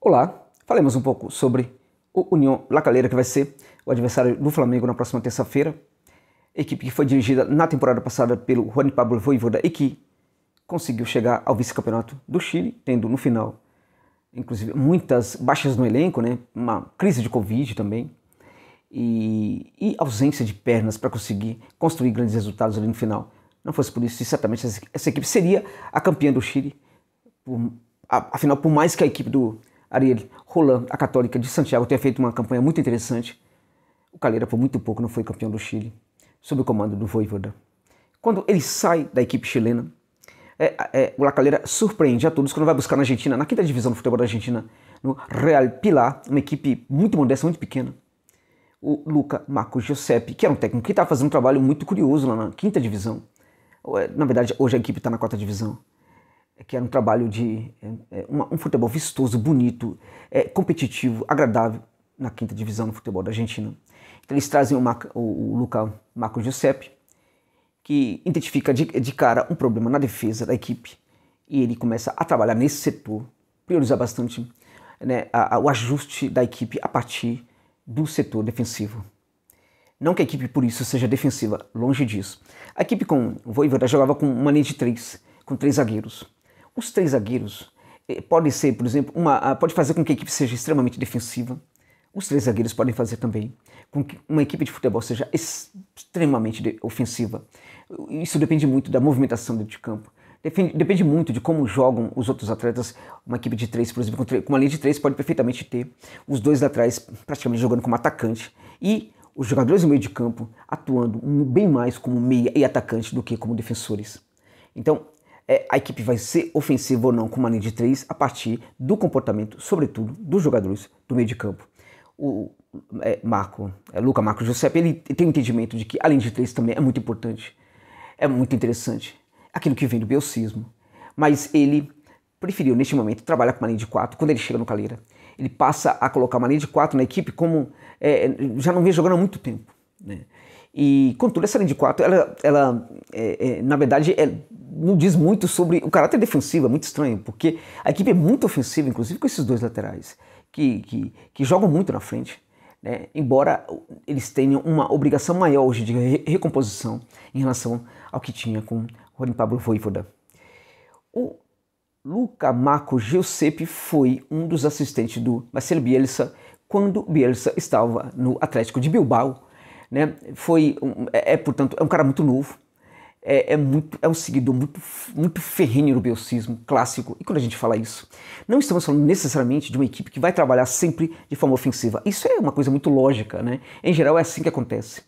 Olá, falemos um pouco sobre o União La Calera, que vai ser o adversário do Flamengo na próxima terça-feira. Equipe que foi dirigida na temporada passada pelo Juan Pablo Voivoda e que conseguiu chegar ao vice-campeonato do Chile, tendo no final, inclusive, muitas baixas no elenco, né? uma crise de Covid também, e, e ausência de pernas para conseguir construir grandes resultados ali no final. Não fosse por isso, certamente essa equipe seria a campeã do Chile, por, afinal, por mais que a equipe do Ariel Roland, a católica de Santiago, tem feito uma campanha muito interessante. O Calera, por muito pouco, não foi campeão do Chile, sob o comando do Voivoda. Quando ele sai da equipe chilena, é, é, o La Calera surpreende a todos quando vai buscar na Argentina, na quinta divisão do futebol da Argentina, no Real Pilar, uma equipe muito modesta, muito pequena. O Luca Marco Giuseppe, que era um técnico que estava fazendo um trabalho muito curioso lá na quinta divisão. É, na verdade, hoje a equipe está na quarta divisão que era um trabalho de é, um, um futebol vistoso, bonito, é, competitivo, agradável na quinta divisão do futebol da Argentina. Então eles trazem o, Lucas o, o Luca Marco Giuseppe, que identifica de, de cara um problema na defesa da equipe e ele começa a trabalhar nesse setor, priorizar bastante né, a, a, o ajuste da equipe a partir do setor defensivo. Não que a equipe por isso seja defensiva, longe disso. A equipe com o Voivoda jogava com uma linha de três, com três zagueiros. Os três zagueiros eh, podem ser, por exemplo, uma, ah, pode fazer com que a equipe seja extremamente defensiva. Os três zagueiros podem fazer também com que uma equipe de futebol seja extremamente ofensiva. Isso depende muito da movimentação dentro de campo. Depende, depende muito de como jogam os outros atletas. Uma equipe de três, por exemplo, com uma linha de três pode perfeitamente ter os dois atrás praticamente jogando como atacante e os jogadores no meio de campo atuando bem mais como meia e atacante do que como defensores. Então, é, a equipe vai ser ofensiva ou não com uma linha de três a partir do comportamento, sobretudo, dos jogadores do meio de campo. O é, Marco, é, Luca Marco Giuseppe, ele tem um entendimento de que a linha de três também é muito importante, é muito interessante. Aquilo que vem do biocismo. Mas ele preferiu, neste momento, trabalhar com uma linha de quatro quando ele chega no Caleira. Ele passa a colocar uma linha de quatro na equipe como é, já não vem jogando há muito tempo. Né? E, contudo, essa linha de quatro, ela, ela é, é, na verdade, é, não diz muito sobre. O caráter defensivo é muito estranho, porque a equipe é muito ofensiva, inclusive com esses dois laterais, que, que, que jogam muito na frente. Né? Embora eles tenham uma obrigação maior hoje de re recomposição em relação ao que tinha com Juan Pablo Voivoda. O Luca Marco Giuseppe foi um dos assistentes do Marcelo Bielsa quando Bielsa estava no Atlético de Bilbao. Né? Foi um, é, é, portanto, é um cara muito novo é, é, muito, é um seguidor muito, muito ferrenho do biocismo clássico. E quando a gente fala isso, não estamos falando necessariamente de uma equipe que vai trabalhar sempre de forma ofensiva. Isso é uma coisa muito lógica, né? Em geral é assim que acontece.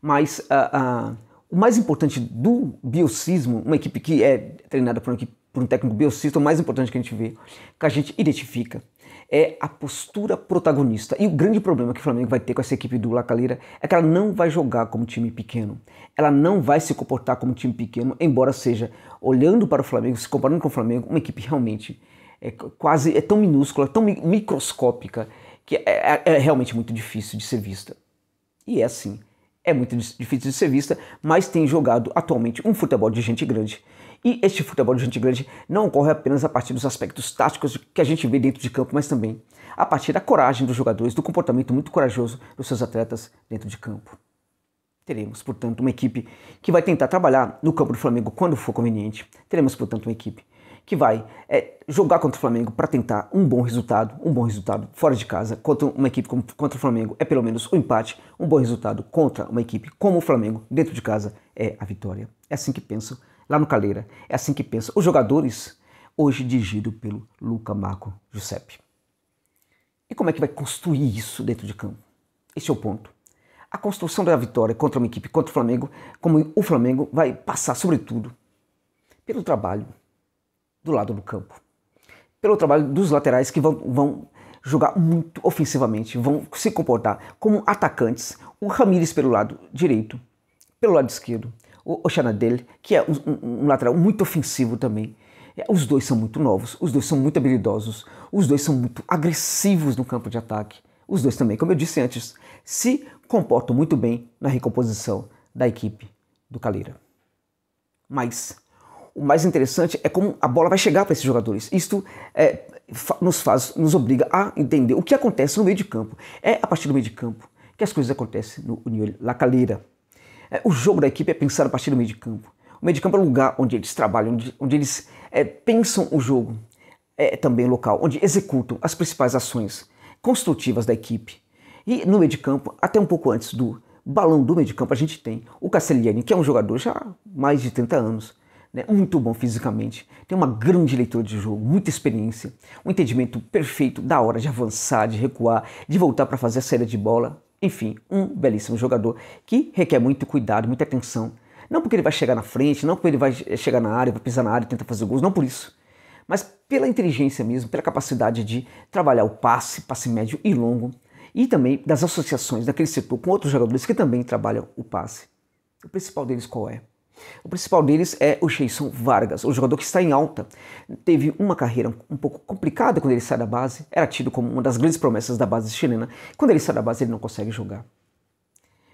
Mas uh, uh, o mais importante do biocismo, uma equipe que é treinada por, por um técnico biocista, o mais importante que a gente vê, que a gente identifica é a postura protagonista. E o grande problema que o Flamengo vai ter com essa equipe do Lacaleira é que ela não vai jogar como time pequeno. Ela não vai se comportar como time pequeno, embora seja, olhando para o Flamengo, se comparando com o Flamengo, uma equipe realmente é quase é tão minúscula, tão microscópica, que é, é, é realmente muito difícil de ser vista. E é assim. É muito difícil de ser vista, mas tem jogado atualmente um futebol de gente grande e este futebol de gente grande não ocorre apenas a partir dos aspectos táticos que a gente vê dentro de campo, mas também a partir da coragem dos jogadores, do comportamento muito corajoso dos seus atletas dentro de campo. Teremos, portanto, uma equipe que vai tentar trabalhar no campo do Flamengo quando for conveniente. Teremos, portanto, uma equipe que vai é, jogar contra o Flamengo para tentar um bom resultado, um bom resultado fora de casa contra uma equipe como, contra o Flamengo é pelo menos o um empate, um bom resultado contra uma equipe como o Flamengo dentro de casa é a vitória. É assim que penso lá no Caleira. É assim que pensa. Os jogadores, hoje dirigido pelo Luca Marco Giuseppe. E como é que vai construir isso dentro de campo? Esse é o ponto. A construção da vitória contra uma equipe, contra o Flamengo, como o Flamengo vai passar, sobretudo, pelo trabalho do lado do campo. Pelo trabalho dos laterais que vão, vão jogar muito ofensivamente, vão se comportar como atacantes. O Ramires pelo lado direito, pelo lado esquerdo o dele, que é um, um, lateral muito ofensivo também. É, os dois são muito novos, os dois são muito habilidosos, os dois são muito agressivos no campo de ataque. Os dois também, como eu disse antes, se comportam muito bem na recomposição da equipe do Caleira. Mas o mais interessante é como a bola vai chegar para esses jogadores. Isto é, nos faz, nos obriga a entender o que acontece no meio de campo. É a partir do meio de campo que as coisas acontecem no União La Caleira. É, o jogo da equipe é pensar a partir do meio de campo. O meio de campo é o lugar onde eles trabalham, onde, onde eles é, pensam o jogo. É também o local onde executam as principais ações construtivas da equipe. E no meio de campo, até um pouco antes do balão do meio de campo, a gente tem o Castellani, que é um jogador já há mais de 30 anos, né? muito bom fisicamente, tem uma grande leitura de jogo, muita experiência, um entendimento perfeito da hora de avançar, de recuar, de voltar para fazer a saída de bola, enfim, um belíssimo jogador que requer muito cuidado, muita atenção. Não porque ele vai chegar na frente, não porque ele vai chegar na área, vai pisar na área e tentar fazer gols, não por isso. Mas pela inteligência mesmo, pela capacidade de trabalhar o passe, passe médio e longo, e também das associações daquele setor com outros jogadores que também trabalham o passe. O principal deles qual é? O principal deles é o Jason Vargas, o jogador que está em alta. Teve uma carreira um pouco complicada quando ele sai da base, era tido como uma das grandes promessas da base chilena. Quando ele sai da base, ele não consegue jogar.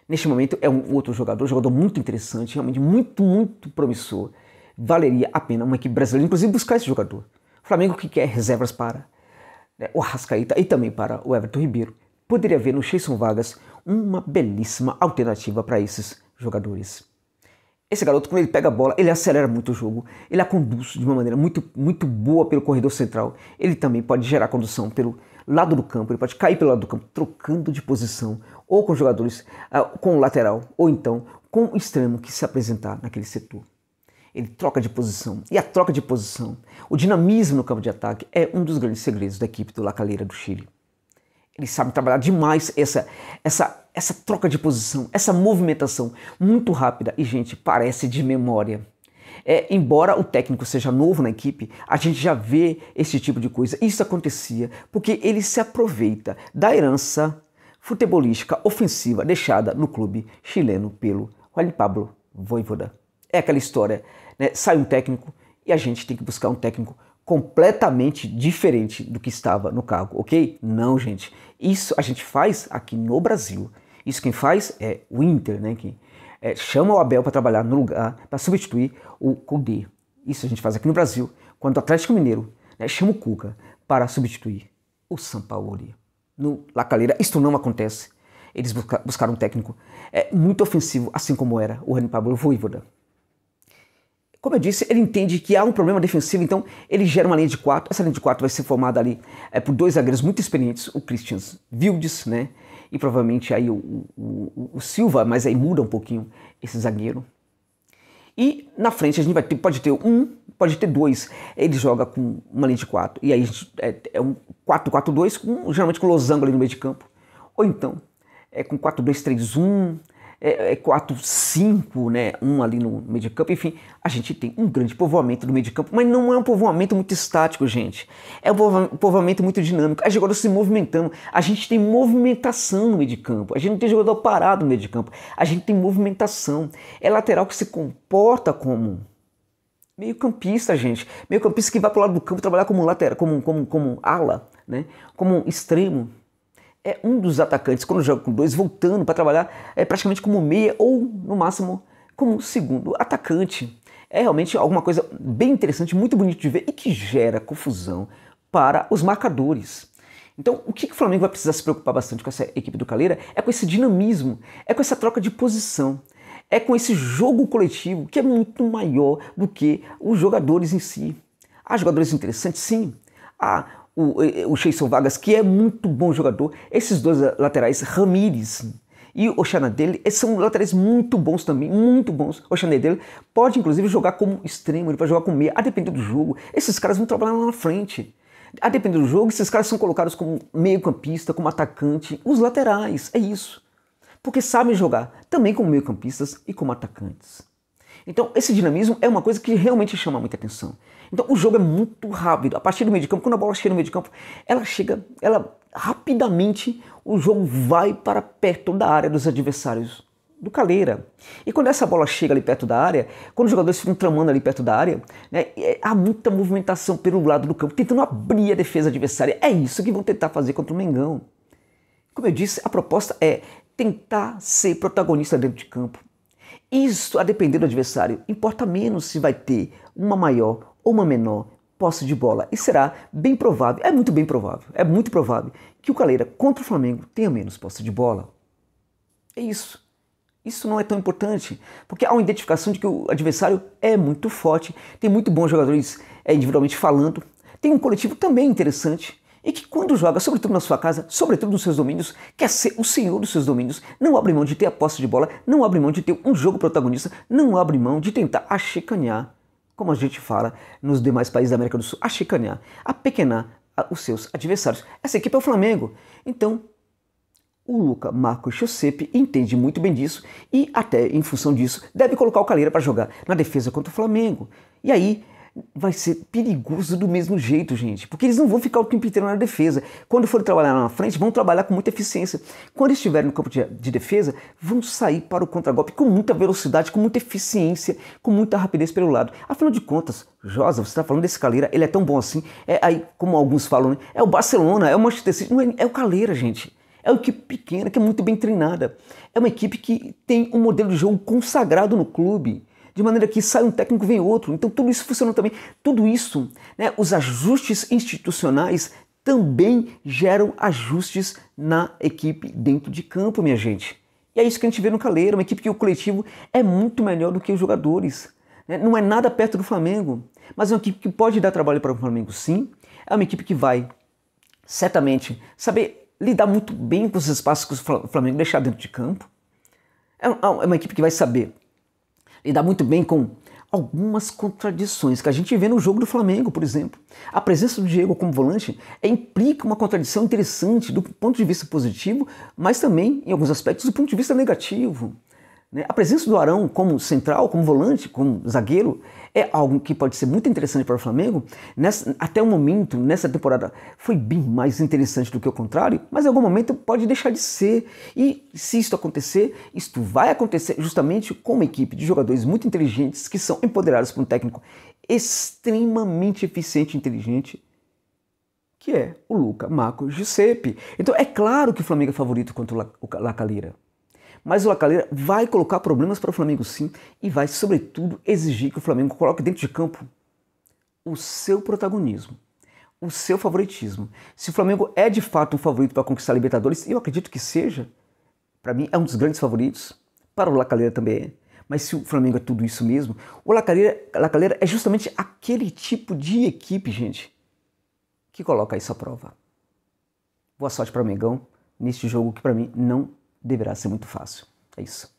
Neste momento, é um outro jogador, um jogador muito interessante, realmente muito, muito promissor. Valeria a pena uma equipe brasileira, inclusive, buscar esse jogador. O Flamengo que quer reservas para né, o Arrascaeta e também para o Everton Ribeiro. Poderia ver no Jason Vargas uma belíssima alternativa para esses jogadores. Esse garoto, quando ele pega a bola, ele acelera muito o jogo, ele a conduz de uma maneira muito, muito boa pelo corredor central. Ele também pode gerar condução pelo lado do campo, ele pode cair pelo lado do campo, trocando de posição, ou com jogadores, ah, com o lateral, ou então com o extremo que se apresentar naquele setor. Ele troca de posição. E a troca de posição, o dinamismo no campo de ataque, é um dos grandes segredos da equipe do Lacaleira do Chile. Ele sabe trabalhar demais essa, essa, essa troca de posição, essa movimentação muito rápida e, gente, parece de memória. É, embora o técnico seja novo na equipe, a gente já vê esse tipo de coisa. Isso acontecia porque ele se aproveita da herança futebolística ofensiva deixada no clube chileno pelo Juan Pablo Voivoda. É aquela história, né? sai um técnico e a gente tem que buscar um técnico completamente diferente do que estava no cargo, ok? Não, gente. Isso a gente faz aqui no Brasil. Isso quem faz é o Inter, né? Quem é, chama o Abel para trabalhar no lugar, para substituir o Kudê. Isso a gente faz aqui no Brasil, quando o Atlético Mineiro né, chama o Cuca para substituir o Sampaoli. No La Calera, isto não acontece. Eles busca, buscaram um técnico é, muito ofensivo, assim como era o René Pablo Voivoda. Como eu disse, ele entende que há um problema defensivo, então ele gera uma linha de quatro. Essa linha de quatro vai ser formada ali é, por dois zagueiros muito experientes, o Christian Wildes, né? E provavelmente aí o, o, o, Silva, mas aí muda um pouquinho esse zagueiro. E na frente a gente vai ter, pode ter um, pode ter dois. Ele joga com uma linha de quatro. E aí gente, é, é, um 4-4-2, geralmente com losango ali no meio de campo. Ou então, é com 4-2-3-1 é, 4, é, 5, né? um ali no meio de campo, enfim, a gente tem um grande povoamento no meio de campo, mas não é um povoamento muito estático, gente. É um povoamento muito dinâmico, gente jogadoras se movimentando, a gente tem movimentação no meio de campo, a gente não tem jogador parado no meio de campo, a gente tem movimentação. É lateral que se comporta como meio campista, gente. Meio campista que vai para o lado do campo trabalhar como lateral, como, como, como ala, né? como extremo é um dos atacantes, quando joga com dois, voltando para trabalhar é praticamente como meia ou, no máximo, como segundo atacante. É realmente alguma coisa bem interessante, muito bonito de ver e que gera confusão para os marcadores. Então, o que, o Flamengo vai precisar se preocupar bastante com essa equipe do Caleira é com esse dinamismo, é com essa troca de posição é com esse jogo coletivo que é muito maior do que os jogadores em si. Há jogadores interessantes, sim. Há o, eh, eh, o Sheison Vargas, que é muito bom jogador. Esses dois laterais, Ramires e o dele são laterais muito bons também, muito bons. O dele pode, inclusive, jogar como extremo, ele pode jogar como meia, a depender do jogo. Esses caras vão trabalhar lá na frente. A depender do jogo, esses caras são colocados como meio campista, como atacante. Os laterais, é isso. Porque sabem jogar também como meio campistas e como atacantes. Então, esse dinamismo é uma coisa que realmente chama muita atenção. Então, o jogo é muito rápido. A partir do meio de campo, quando a bola chega no meio de campo, ela chega, ela rapidamente, o jogo vai para perto da área dos adversários do Caleira. E quando essa bola chega ali perto da área, quando os jogadores ficam tramando ali perto da área, né, é, há muita movimentação pelo lado do campo, tentando abrir a defesa adversária. É isso que vão tentar fazer contra o Mengão. Como eu disse, a proposta é tentar ser protagonista dentro de campo. Isso, a depender do adversário, importa menos se vai ter uma maior ou uma menor posse de bola. E será bem provável, é muito bem provável, é muito provável que o Caleira contra o Flamengo tenha menos posse de bola. É isso. Isso não é tão importante, porque há uma identificação de que o adversário é muito forte, tem muito bons jogadores é, individualmente falando, tem um coletivo também interessante, e que quando joga, sobretudo na sua casa, sobretudo nos seus domínios, quer ser o senhor dos seus domínios, não abre mão de ter a posse de bola, não abre mão de ter um jogo protagonista, não abre mão de tentar achicanhar, como a gente fala nos demais países da América do Sul, achicanhar, apequenar os seus adversários. Essa equipe é o Flamengo. Então, o Luca Marco Giuseppe entende muito bem disso e, até em função disso, deve colocar o Caleira para jogar na defesa contra o Flamengo. E aí vai ser perigoso do mesmo jeito, gente. Porque eles não vão ficar o tempo inteiro na defesa. Quando forem trabalhar lá na frente, vão trabalhar com muita eficiência. Quando estiverem no campo de, de defesa, vão sair para o contragolpe com muita velocidade, com muita eficiência, com muita rapidez pelo lado. Afinal de contas, Josa, você está falando desse Caleira, ele é tão bom assim. É aí, como alguns falam, né? é o Barcelona, é o Manchester City, não é, é o Caleira, gente. É uma equipe pequena, que é muito bem treinada. É uma equipe que tem um modelo de jogo consagrado no clube de maneira que sai um técnico vem outro. Então tudo isso funciona também. Tudo isso, né, os ajustes institucionais também geram ajustes na equipe dentro de campo, minha gente. E é isso que a gente vê no Caleiro, uma equipe que o coletivo é muito melhor do que os jogadores. Né? Não é nada perto do Flamengo, mas é uma equipe que pode dar trabalho para o Flamengo, sim. É uma equipe que vai, certamente, saber lidar muito bem com os espaços que o Flamengo deixar dentro de campo. É, é uma equipe que vai saber lidar muito bem com algumas contradições que a gente vê no jogo do Flamengo, por exemplo. A presença do Diego como volante é, implica uma contradição interessante do ponto de vista positivo, mas também, em alguns aspectos, do ponto de vista negativo. Né? A presença do Arão como central, como volante, como zagueiro, é algo que pode ser muito interessante para o Flamengo. Nessa, até o momento, nessa temporada, foi bem mais interessante do que o contrário, mas em algum momento pode deixar de ser. E se isso acontecer, isto vai acontecer justamente com uma equipe de jogadores muito inteligentes que são empoderados por um técnico extremamente eficiente e inteligente, que é o Luca Marco Giuseppe. Então é claro que o Flamengo é favorito contra o La Calira. Mas o Lacaleira vai colocar problemas para o Flamengo sim e vai, sobretudo, exigir que o Flamengo coloque dentro de campo o seu protagonismo, o seu favoritismo. Se o Flamengo é de fato um favorito para conquistar a Libertadores, eu acredito que seja, para mim é um dos grandes favoritos, para o Lacaleira também é. Mas se o Flamengo é tudo isso mesmo, o Lacaleira, é justamente aquele tipo de equipe, gente, que coloca isso à prova. Boa sorte para o Mengão neste jogo que para mim não deverá ser muito fácil. É isso.